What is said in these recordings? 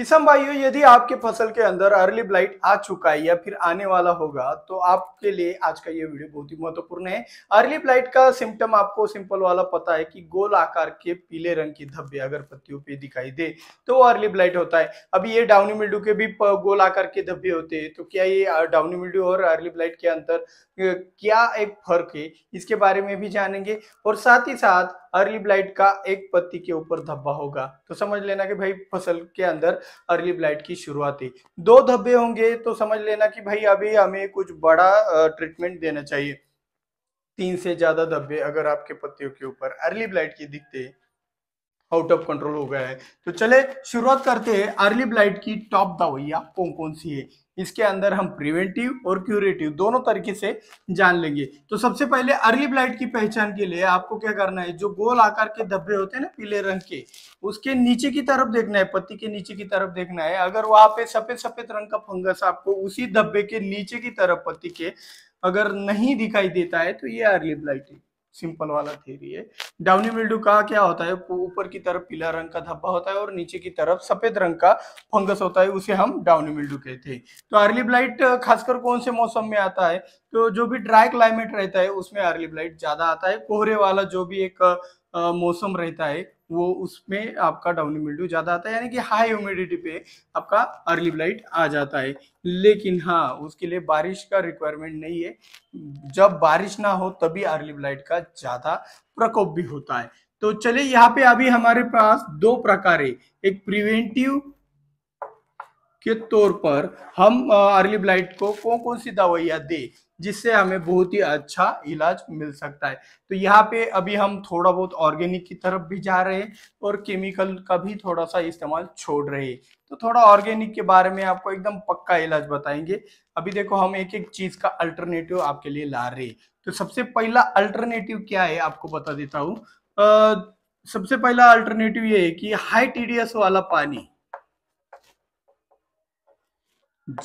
किसान भाइयों यदि आपके फसल के अंदर अर्ली ब्लाइट आ चुका है या फिर आने वाला होगा तो आपके लिए आज का ये वीडियो बहुत ही महत्वपूर्ण है अर्ली ब्लाइट का सिम्टम आपको सिंपल वाला पता है कि गोल आकार के पीले रंग की धब्बे अगर पत्तियों पे दिखाई दे तो वो अर्ली ब्लाइट होता है अभी ये डाउनी मिल्डू के भी गोल आकार के धब्बे होते हैं तो क्या ये डाउनी मिल्डू और अर्ली ब्लाइट के अंतर क्या एक फर्क है इसके बारे में भी जानेंगे और साथ ही साथ अर्ली ब्लाइट का एक पत्ती के ऊपर धब्बा होगा तो समझ लेना कि भाई फसल के अंदर अर्ली ब्लाइट की शुरुआती दो धब्बे होंगे तो समझ लेना कि भाई अभी हमें कुछ बड़ा ट्रीटमेंट देना चाहिए तीन से ज्यादा धब्बे अगर आपके पत्तियों के ऊपर अर्ली ब्लाइट की दिखते आउट ऑफ कंट्रोल हो गया है तो चले शुरुआत करते हैं अर्ली ब्लाइट की टॉप दवाइया कौन कौन सी है इसके अंदर हम प्रिवेंटिव और क्यूरेटिव दोनों तरीके से जान लेंगे तो सबसे पहले अर्ली ब्लाइट की पहचान के लिए आपको क्या करना है जो गोल आकार के धब्बे होते हैं ना पीले रंग के उसके नीचे की तरफ देखना है पत्ती के नीचे की तरफ देखना है अगर वहां पे सफेद सफेद रंग का फंगस आपको उसी धब्बे के नीचे की तरफ पत्ती के अगर नहीं दिखाई देता है तो ये अर्ली ब्लाइट है सिंपल वाला थेरी है डाउनी मिल्डू का क्या होता है ऊपर की तरफ पीला रंग का धब्बा होता है और नीचे की तरफ सफेद रंग का फंगस होता है उसे हम डाउनी मिल्डू कहते हैं तो अर्ली ब्लाइट खासकर कौन से मौसम में आता है तो जो भी ड्राई क्लाइमेट रहता है उसमें अर्ली ब्लाइट ज्यादा आता है कोहरे वाला जो भी एक मौसम रहता है वो उसमें आपका डाउन मिल्ड्यू ज़्यादा आता है यानी कि हाई ह्यूमिडिटी पे आपका अर्ली ब्लाइट आ जाता है लेकिन हाँ उसके लिए बारिश का रिक्वायरमेंट नहीं है जब बारिश ना हो तभी अर्ली ब्लाइट का ज़्यादा प्रकोप भी होता है तो चलिए यहाँ पे अभी हमारे पास दो प्रकार है एक प्रिवेंटिव के तौर पर हम अर्ली ब्लाइट को कौन कौन सी दवाइयाँ दे जिससे हमें बहुत ही अच्छा इलाज मिल सकता है तो यहाँ पे अभी हम थोड़ा बहुत ऑर्गेनिक की तरफ भी जा रहे हैं और केमिकल का भी थोड़ा सा इस्तेमाल छोड़ रहे हैं तो थोड़ा ऑर्गेनिक के बारे में आपको एकदम पक्का इलाज बताएंगे अभी देखो हम एक एक चीज का अल्टरनेटिव आपके लिए ला रहे हैं तो सबसे पहला अल्टरनेटिव क्या है आपको बता देता हूँ सबसे पहला अल्टरनेटिव ये है कि हाई टीडीएस वाला पानी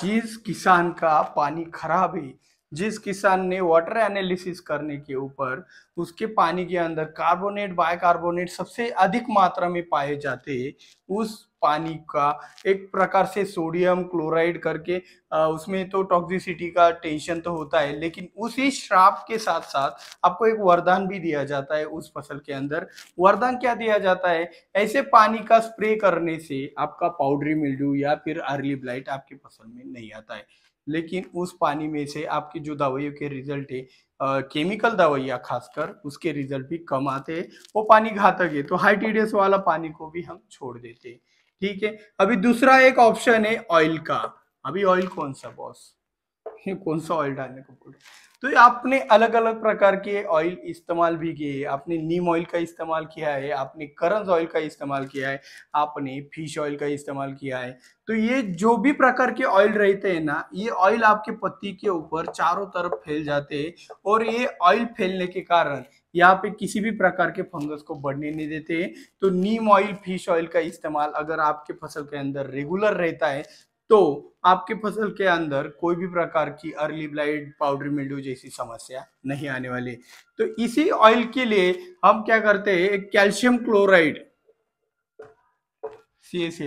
जिस किसान का पानी खराब है जिस किसान ने वाटर एनालिसिस करने के ऊपर उसके पानी के अंदर कार्बोनेट बायकार्बोनेट सबसे अधिक मात्रा में पाए जाते उस पानी का एक प्रकार से सोडियम क्लोराइड करके आ, उसमें तो टॉक्सिसिटी का टेंशन तो होता है लेकिन उसी श्राप के साथ साथ आपको एक वरदान भी दिया जाता है उस फसल के अंदर वरदान क्या दिया जाता है ऐसे पानी का स्प्रे करने से आपका पाउडरी मिल्ड्यू या फिर अर्ली ब्लाइट आपकी फसल में नहीं आता है लेकिन उस पानी में से आपकी जो दवाइयों के रिजल्ट है केमिकल दवाइयाँ खासकर उसके रिजल्ट भी कम आते हैं वो पानी घातक है तो हाई टी वाला पानी को भी हम छोड़ देते हैं ठीक है अभी दूसरा एक ऑप्शन है ऑयल का अभी ऑयल कौन सा बॉस कौन सा ऑयल डालने को बोल रहे तो आपने अलग अलग प्रकार के ऑयल इस्तेमाल भी किए आपने नीम ऑयल का इस्तेमाल किया है आपने करंज ऑयल का इस्तेमाल किया है आपने फिश ऑयल का इस्तेमाल किया है तो ये जो भी प्रकार के ऑयल रहते हैं ना ये ऑयल आपके पत्ती के ऊपर चारों तरफ फैल जाते हैं और ये ऑयल फैलने के कारण यहाँ पे किसी भी प्रकार के फंगस को बढ़ने नहीं देते तो नीम ऑयल फिश ऑयल का इस्तेमाल अगर आपके फसल के अंदर रेगुलर रहता है तो आपके फसल के अंदर कोई भी प्रकार की अर्ली ब्लाइट पाउडर मिल्ड्यू जैसी समस्या नहीं आने वाली तो इसी ऑयल के लिए हम क्या करते हैं calcium chloride C S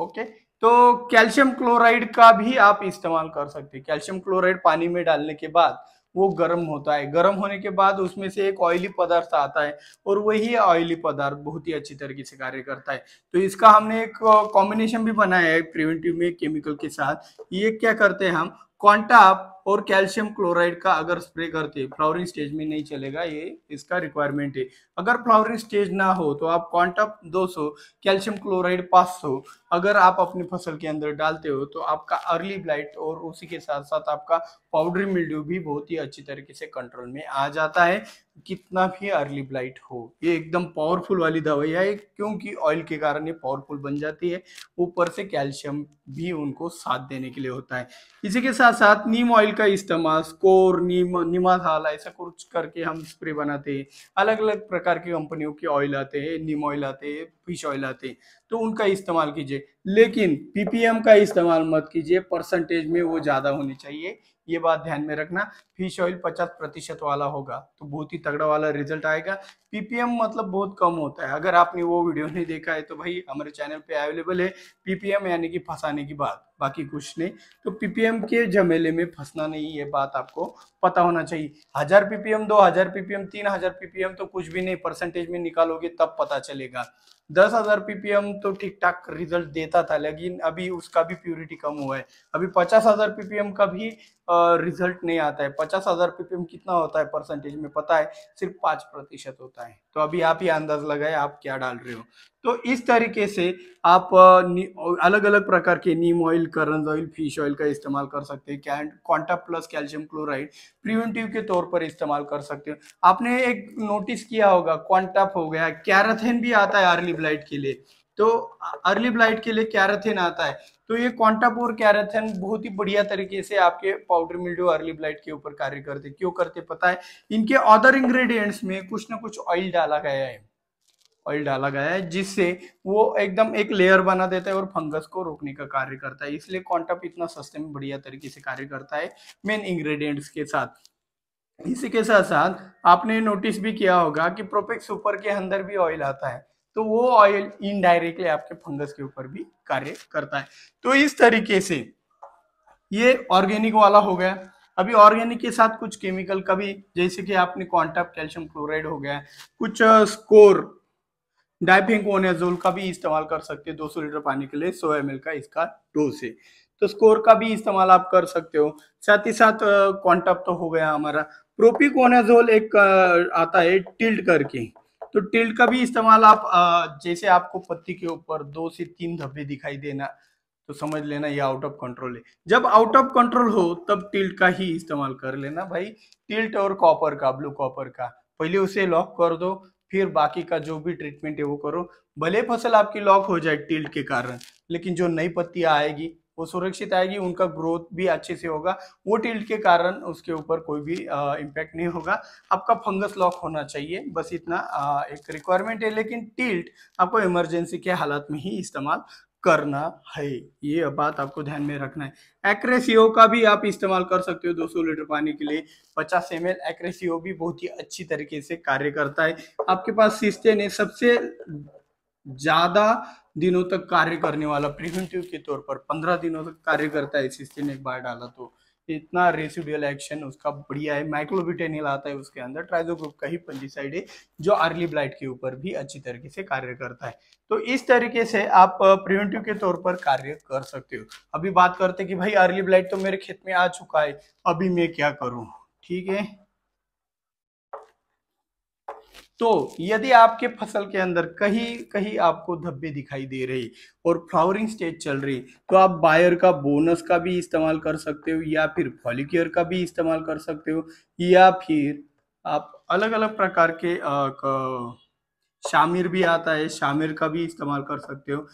okay तो कैल्शियम क्लोराइड का भी आप इस्तेमाल कर सकते हैं कैल्शियम क्लोराइड पानी में डालने के बाद वो गर्म होता है गर्म होने के बाद उसमें से एक ऑयली पदार्थ आता है और वही ऑयली पदार्थ बहुत ही अच्छी तरीके से कार्य करता है तो इसका हमने एक कॉम्बिनेशन भी बनाया है प्रिवेंटिव में केमिकल के साथ ये क्या करते हैं हम क्वांटा और कैल्शियम क्लोराइड का अगर स्प्रे करते फ्लावरिंग स्टेज में नहीं चलेगा ये इसका रिक्वायरमेंट है अगर फ्लावरिंग स्टेज ना हो तो आप क्वांटअप 200 कैल्शियम क्लोराइड 500 अगर आप अपनी फसल के अंदर डालते हो तो आपका अर्ली ब्लाइट और उसी के साथ साथ आपका पाउडरी मिल्ड्यू भी बहुत ही अच्छी तरीके से कंट्रोल में आ जाता है कितना भी अर्ली ब्लाइट हो ये एकदम पावरफुल वाली दवाई है क्योंकि ऑयल के कारण ये पावरफुल बन जाती है ऊपर से कैल्शियम भी उनको साथ देने के लिए होता है इसी के साथ साथ नीम ऑयल का इस्तेमाल स्कोर नीम निमा हाल ऐसा कुछ करके हम स्प्रे बनाते हैं अलग अलग प्रकार की कंपनियों के ऑयल आते हैं नीम ऑयल आते हैं फिश ऑयल आते हैं तो उनका इस्तेमाल कीजिए लेकिन पीपीएम का इस्तेमाल मत कीजिए परसेंटेज में वो ज़्यादा होने चाहिए ये बात ध्यान में रखना फिश ऑयल पचास प्रतिशत वाला होगा तो बहुत ही तगड़ा वाला रिजल्ट आएगा पीपीएम मतलब बहुत कम होता है अगर आपने वो वीडियो नहीं देखा है तो भाई हमारे चैनल पे अवेलेबल है पीपीएम यानी कि फंसाने की बात बाकी कुछ नहीं तो पीपीएम के झमेले में फंसना नहीं ये बात आपको पता होना चाहिए हजार पीपीएम दो हजार पीपीएम तीन हजार पीपीएम तो कुछ भी नहीं परसेंटेज में निकालोगे तब पता चलेगा दस हजार पीपीएम तो ठीक ठाक रिजल्ट देता था लेकिन अभी उसका भी प्योरिटी कम हुआ है अभी पचास हजार पीपीएम का भी रिजल्ट नहीं आता है पचास हजार पीपीएम कितना होता है परसेंटेज में पता है सिर्फ पांच प्रतिशत होता है तो अभी आप ही अंदाज लगाए आप क्या डाल रहे हो तो इस तरीके से आप अलग अलग प्रकार के नीम ऑयल करंज ऑयल फिश ऑयल का इस्तेमाल कर सकते हैं Quanta plus calcium chloride preventive के तौर पर इस्तेमाल कर सकते हो आपने एक नोटिस किया होगा क्वांटाप हो गया कैराथेन भी आता है अर्ली ब्लाइट के लिए तो अर्ली ब्लाइट के लिए कैराथेन आता है तो ये क्वांटाप और कैराथेन बहुत ही बढ़िया तरीके से आपके पाउडर मिल्ड्यू अर्ली ब्लाइट के ऊपर कार्य करते क्यों करते पता है इनके अदर इंग्रेडिएंट्स में कुछ ना कुछ ऑयल डाला गया है ऑयल डाला गया है जिससे वो एकदम एक लेयर बना देता है और फंगस को रोकने का कार्य करता है इसलिए कॉन्टप इतना सस्ते में बढ़िया तरीके से कार्य करता है मेन इंग्रेडिएंट्स के साथ इसी के साथ साथ आपने नोटिस भी किया होगा कि प्रोपेक्स सुपर के अंदर भी ऑयल आता है तो वो ऑयल इनडायरेक्टली आपके फंगस के ऊपर भी कार्य करता है तो इस तरीके से ये ऑर्गेनिक वाला हो गया अभी ऑर्गेनिक के साथ कुछ केमिकल कभी जैसे कि आपने क्वांटा कैल्शियम क्लोराइड हो गया कुछ स्कोर डाइफेंकोनेजोल का भी इस्तेमाल कर सकते हो 200 लीटर पानी के लिए 100 एम का इसका डोज है तो स्कोर का भी इस्तेमाल आप कर सकते हो साथ ही साथ कॉन्टप तो हो गया हमारा प्रोपिकोनेजोल एक आता है टिल्ड करके तो टिल्ड का भी इस्तेमाल आप जैसे आपको पत्ती के ऊपर दो से तीन धब्बे दिखाई देना तो समझ लेना ये आउट ऑफ कंट्रोल है जब आउट ऑफ कंट्रोल हो तब टिल्ट का ही इस्तेमाल कर लेना भाई टिल्ट और कॉपर का ब्लू कॉपर का पहले उसे लॉक कर दो फिर बाकी का जो भी ट्रीटमेंट है वो करो भले फसल आपकी लॉक हो जाए टिल्ट के कारण लेकिन जो नई पत्तियां आएगी वो सुरक्षित आएगी उनका ग्रोथ भी अच्छे से होगा वो टिल्ट के कारण उसके ऊपर कोई भी इम्पैक्ट नहीं होगा आपका फंगस लॉक होना चाहिए बस इतना आ, एक रिक्वायरमेंट है लेकिन टिल्ट आपको इमरजेंसी के हालात में ही इस्तेमाल करना है ये बात आपको ध्यान में रखना है एक्रेसियो का भी आप इस्तेमाल कर सकते हो 200 लीटर पानी के लिए 50 एम एल एक्रेसियो भी बहुत ही अच्छी तरीके से कार्य करता है आपके पास सिस्टे ने सबसे ज्यादा दिनों तक कार्य करने वाला प्रिवेंटिव के तौर पर 15 दिनों तक कार्य करता है सिस्टे ने एक बार डाला तो इतना रेसिडुअल एक्शन उसका बढ़िया है माइक्रोबिटेनिल आता है उसके अंदर ट्राइजो ग्रुप का ही पंजीसाइड है जो अर्ली ब्लाइट के ऊपर भी अच्छी तरीके से कार्य करता है तो इस तरीके से आप प्रिवेंटिव के तौर पर कार्य कर सकते हो अभी बात करते कि भाई अर्ली ब्लाइट तो मेरे खेत में आ चुका है अभी मैं क्या करूँ ठीक है तो यदि आपके फसल के अंदर कहीं कहीं आपको धब्बे दिखाई दे रही और फ्लावरिंग स्टेज चल रही तो आप बायर का बोनस का भी इस्तेमाल कर सकते हो या फिर फॉलिक्योर का भी इस्तेमाल कर सकते हो या फिर आप अलग अलग प्रकार के आ, शामिर भी आता है शामिर का भी इस्तेमाल कर सकते हो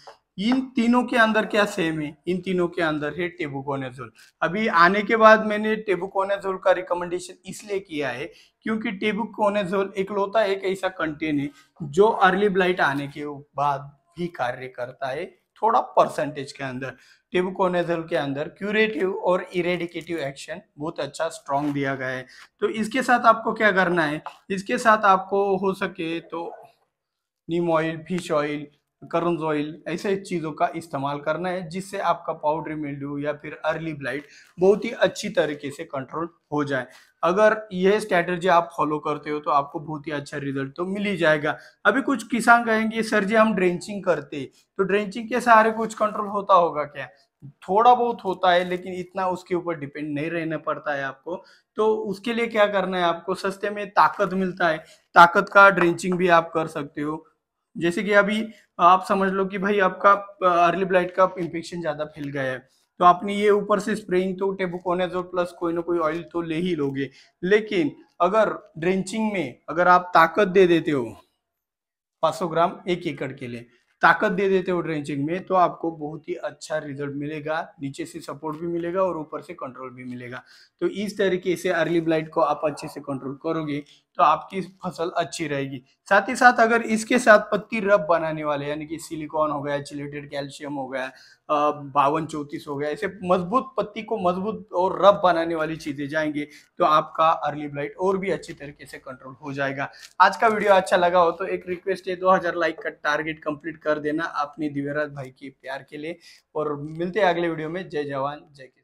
इन तीनों के अंदर क्या सेम है इन तीनों के अंदर है टेबुकोनेजोल अभी आने के बाद मैंने टेबुकोनेजोल का रिकमेंडेशन इसलिए किया है क्योंकि टेबुकोनेजोल इकलौता एक ऐसा कंटेन है जो अर्ली ब्लाइट आने के बाद भी कार्य करता है थोड़ा परसेंटेज के अंदर टेबुकोनेजोल के अंदर क्यूरेटिव और इरेडिकेटिव एक्शन बहुत अच्छा स्ट्रॉन्ग दिया गया है तो इसके साथ आपको क्या करना है इसके साथ आपको हो सके तो नीम ऑयल फिश ऑयल करंज ऑयल ऐसे चीज़ों का इस्तेमाल करना है जिससे आपका पाउडरी मिल्ड्यू या फिर अर्ली ब्लाइट बहुत ही अच्छी तरीके से कंट्रोल हो जाए अगर यह स्ट्रैटर्जी आप फॉलो करते हो तो आपको बहुत ही अच्छा रिजल्ट तो मिल ही जाएगा अभी कुछ किसान कहेंगे सर जी हम ड्रेंचिंग करते तो ड्रेंचिंग के सहारे कुछ कंट्रोल होता होगा क्या थोड़ा बहुत होता है लेकिन इतना उसके ऊपर डिपेंड नहीं रहना पड़ता है आपको तो उसके लिए क्या करना है आपको सस्ते में ताकत मिलता है ताकत का ड्रेंचिंग भी आप कर सकते हो जैसे कि अभी आप समझ लो कि भाई आपका अर्ली ब्लाइट का इन्फेक्शन ज़्यादा फैल गया है तो आपने ये ऊपर से स्प्रेइंग तो टेबुकोनेजोल प्लस कोई ना कोई ऑयल तो ले ही लोगे लेकिन अगर ड्रेंचिंग में अगर आप ताकत दे देते हो 500 ग्राम एक एकड़ के लिए ताकत दे देते हो ड्रेंचिंग में तो आपको बहुत ही अच्छा रिजल्ट मिलेगा नीचे से सपोर्ट भी मिलेगा और ऊपर से कंट्रोल भी मिलेगा तो इस तरीके से अर्ली ब्लाइट को आप अच्छे से कंट्रोल करोगे तो आपकी फसल अच्छी रहेगी साथ ही साथ अगर इसके साथ पत्ती रब बनाने वाले यानी कि सिलिकॉन हो गया चिलेटेड कैल्शियम हो गया बावन चौंतीस हो गया ऐसे मजबूत पत्ती को मजबूत और रब बनाने वाली चीज़ें जाएंगे तो आपका अर्ली ब्लाइट और भी अच्छी तरीके से कंट्रोल हो जाएगा आज का वीडियो अच्छा लगा हो तो एक रिक्वेस्ट है दो लाइक का टारगेट कंप्लीट कर देना अपने दिव्यराज भाई के प्यार के लिए और मिलते हैं अगले वीडियो में जय जवान जय